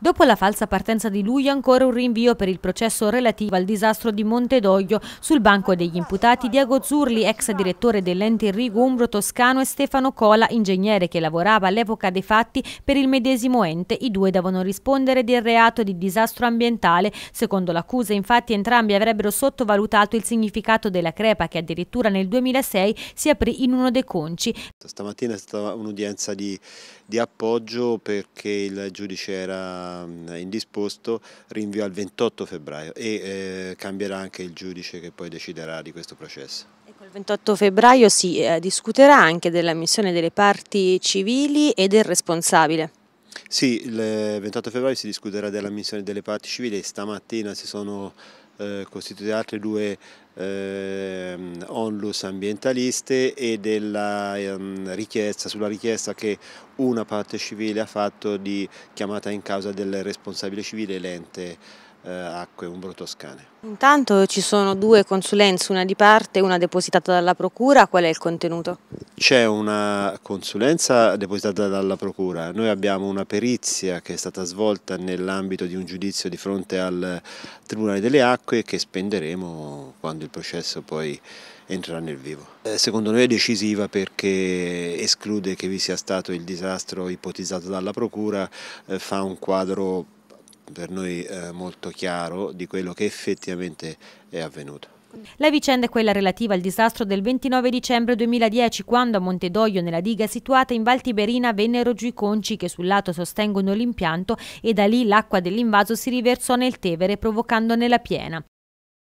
Dopo la falsa partenza di luglio ancora un rinvio per il processo relativo al disastro di Montedoglio sul banco degli imputati Diego Zurli, ex direttore dell'ente Irrigo Umbro Toscano e Stefano Cola, ingegnere che lavorava all'epoca dei fatti per il medesimo ente. I due devono rispondere del reato di disastro ambientale. Secondo l'accusa infatti entrambi avrebbero sottovalutato il significato della crepa che addirittura nel 2006 si aprì in uno dei conci. Stamattina è stata un'udienza di, di appoggio perché il giudice era Ehm, indisposto rinvio al 28 febbraio e eh, cambierà anche il giudice che poi deciderà di questo processo. Il 28 febbraio si eh, discuterà anche della missione delle parti civili e del responsabile. Sì, il 28 eh, febbraio si discuterà della missione delle parti civili e stamattina si sono eh, costituite altre due eh, onlus ambientaliste e della ehm, richiesta, sulla richiesta che una parte civile ha fatto di chiamata in causa del responsabile civile l'ente eh, acque umbro-toscane. Intanto ci sono due consulenze, una di parte e una depositata dalla Procura, qual è il contenuto? C'è una consulenza depositata dalla Procura, noi abbiamo una perizia che è stata svolta nell'ambito di un giudizio di fronte al Tribunale delle Acque che spenderemo quando il processo poi entrerà nel vivo. Eh, secondo noi è decisiva perché esclude che vi sia stato il disastro ipotizzato dalla Procura, eh, fa un quadro per noi eh, molto chiaro di quello che effettivamente è avvenuto. La vicenda è quella relativa al disastro del 29 dicembre 2010 quando a Montedoglio, nella diga situata in Val Tiberina, vennero giù i conci che sul lato sostengono l'impianto e da lì l'acqua dell'invaso si riversò nel Tevere provocandone la piena.